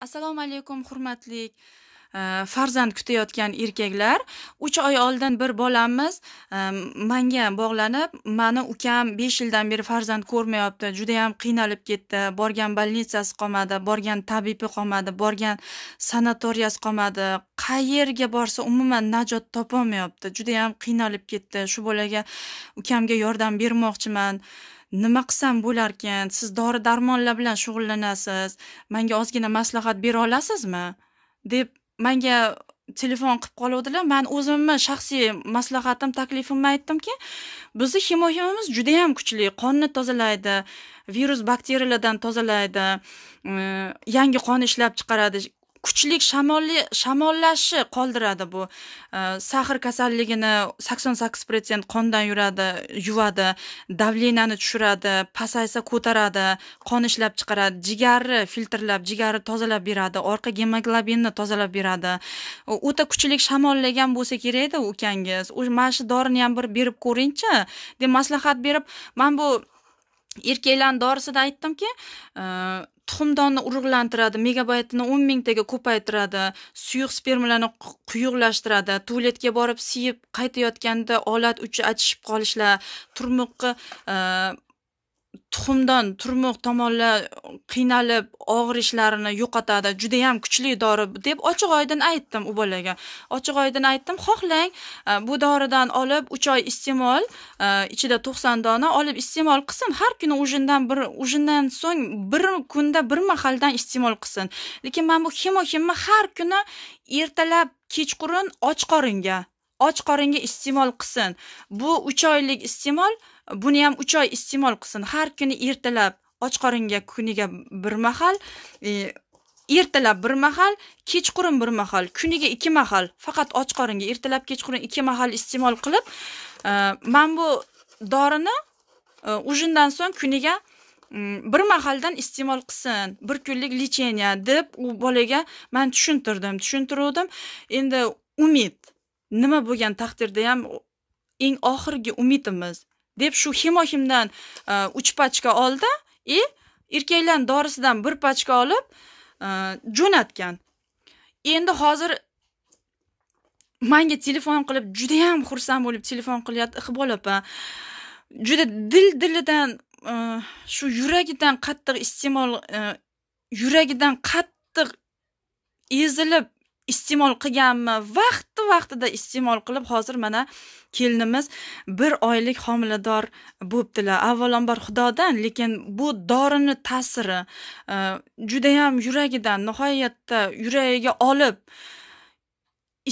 assalomu alaykum hurmatli e, farzand kutayotgan erkaklar uch oy oldin bir bolamiz e, manga bog'lanib mani ukam besh yildan beri farzand ko'rmayapti judayam qiynalib ketdi borgan bolnitsasi qolmadi borgan tabibi qolmadi borgan sanatoriyasi qolmadi qayerga borsa umuman najot topolmayapti judayam qiynalib ketdi shu bolaga ukamga yordam bermoqchiman nima qilsam bo'larkan siz dori darmonlar bilan shug'ullanasiz manga ozgina maslahat bera olasizmi deb manga telefon qilib qoluvdilar man o'zimni shaxsiy maslahatim taklifimni aytdimki bizni himoyamiz judayam kuchli qonni tozalaydi virus bakteriyalardan tozalaydi yangi qon ishlab chiqaradi kuchlik shamolli shamollashi qoldiradi bu e, sahr kasalligini sakson sakkiz protsent qondan yuradi yuvadi davleniyani tushiradi pasaysa ko'taradi qon ishlab chiqaradi jigarni filtrlab jigarni tozalab beradi orqa gemoglobinni tozalab beradi o'ta kuchlik shamollagan bo'lsa kerakda ukangiz mana shu dorini ham bir berib ko'ringchi deb maslahat berib man bu erkaklarni dorisida aytdimki e, tuxumdonni urug'lantiradi megabaytini o'n mingtaga ko'paytiradi suyuq spermalarni quyuqlashtiradi tualetga borib siyib qaytayotganda olat uchi achishib qolishlar turmuqqa tuxumdan turmuq tomonlar qiynalib og'rishlarini yo'qotadi judayam kuchli dori deb ochiq oydin aytdim u bolaga ochiq oydin aytdim xohlang e, bu doridan olib uch oy iste'mol e, ichida to'qson dona olib iste'mol qilsin har kuni ujindan bir ujindan so'ng bir kunda bir mahaldan iste'mol qilsin lekin mana bu himo himni har kuni ertalab kechqurun och qoringa och qoringa iste'mol qilsin bu uch oylik iste'mol buni ham uch oy iste'mol qilsin har kuni ertalab och qoringa kuniga bir mahal e, ertalab bir mahal kechqurun bir mahal kuniga ikki mahal faqat och qoringa ertalab kechqurun ikki mahal iste'mol qilib e, mana bu dorini ujindan e, so'ng kuniga mm, bir mahaldan iste'mol qilsin bir kunlik lecheniya deb u bolaga man tushuntirdim tushuntiruvdim endi umid nima bo'lgan taqdirda ham eng oxirgi umidimiz deb shu hemohimdan e, uch pachka oldi и erkaklarni dorisidan bir pachka olib e, jo'natgan endi hozir manga telefon qilib judayam xursand bo'lib telefon qilyapti iqbol opa juda dil dilidan e, shu yuragidan qattiq iste'mol yuragidan qattiq ezilib iste'mol qilganmi vaqti vaqtida iste'mol qilib hozir mana kelinimiz bir oylik homilador bo'libdilar avvalambor xudodan lekin bu dorini ta'siri e, judayam yuragidan nihoyatda yuragiga olib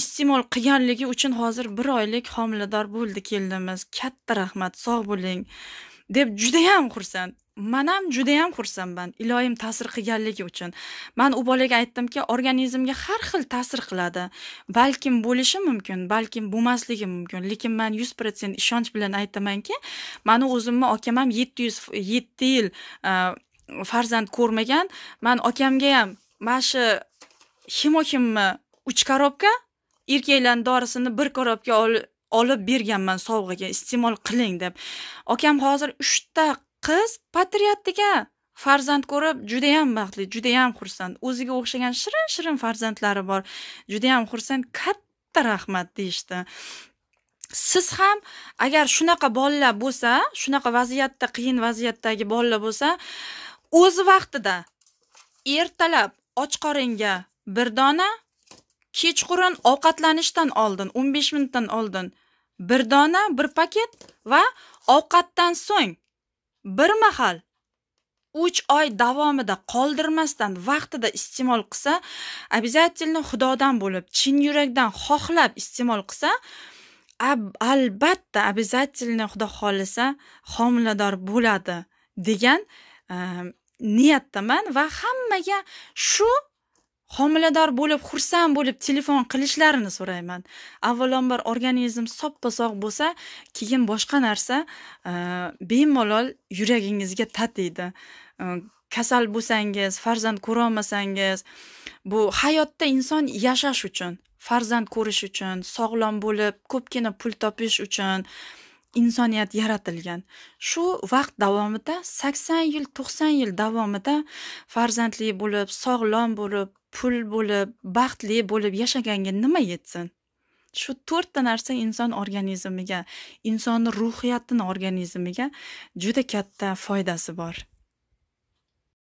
iste'mol qilganligi uchun hozir bir oylik homilador bo'ldi kelinimiz katta rahmat sog' bo'ling deb judayam xursand man juda judayam xursandman iloyim ta'sir qilganligi uchun man u bolaga aytdimki organizmga har xil ta'sir qiladi balkim bo'lishi mumkin balkim bo'lmasligi mumkin lekin man yuz protsent ishonch bilan aytamanki mani o'zimni okam ham yetti yuz yetti yil e, farzand ko'rmagan man okamga ham mana shu himokimni uch korobka erkaklarni dorisini bir korobka olib berganman sovg'aga iste'mol qiling deb okam hozir uchta qiz degan farzand ko'rib judayam baxtli judayam xursand o'ziga o'xshagan shirin shirin farzandlari bor judayam xursand katta rahmat deyishdi siz ham agar shunaqa bolalar bo'lsa shunaqa vaziyatda qiyin vaziyatdagi bolalar bo'lsa o'z vaqtida ertalab ochqoringa bir dona kechqurun ovqatlanishdan oldin 15 minutdan oldin bir dona bir paket va ovqatdan so'ng bir mahal 3 oy davomida qoldirmasdan vaqtida iste'mol qilsa обязательно xudodan bo'lib chin yurakdan xohlab iste'mol qilsa albatta обязательно xudo xohlasa homilador bo'ladi degan ehm, niyatdaman va hammaga shu homilador bo'lib xursand bo'lib telefon qilishlarini so'rayman avvalambor organizm soppa sog' bo'lsa keyin boshqa narsa e, bemalol yuragingizga tatiydi e, kasal bo'lsangiz farzand ko'rolmasangiz bu hayotda inson yashash uchun farzand ko'rish uchun sog'lom bo'lib ko'pgina pul topish uchun insoniyat yaratilgan shu vaqt davomida sakson yil to'qson yil davomida farzandli bo'lib sog'lom bo'lib pul bo'lib baxtli bo'lib yashaganga nima yetsin shu to'rtta narsa inson organizmiga insonni ruhiyatini organizmiga juda katta foydasi bor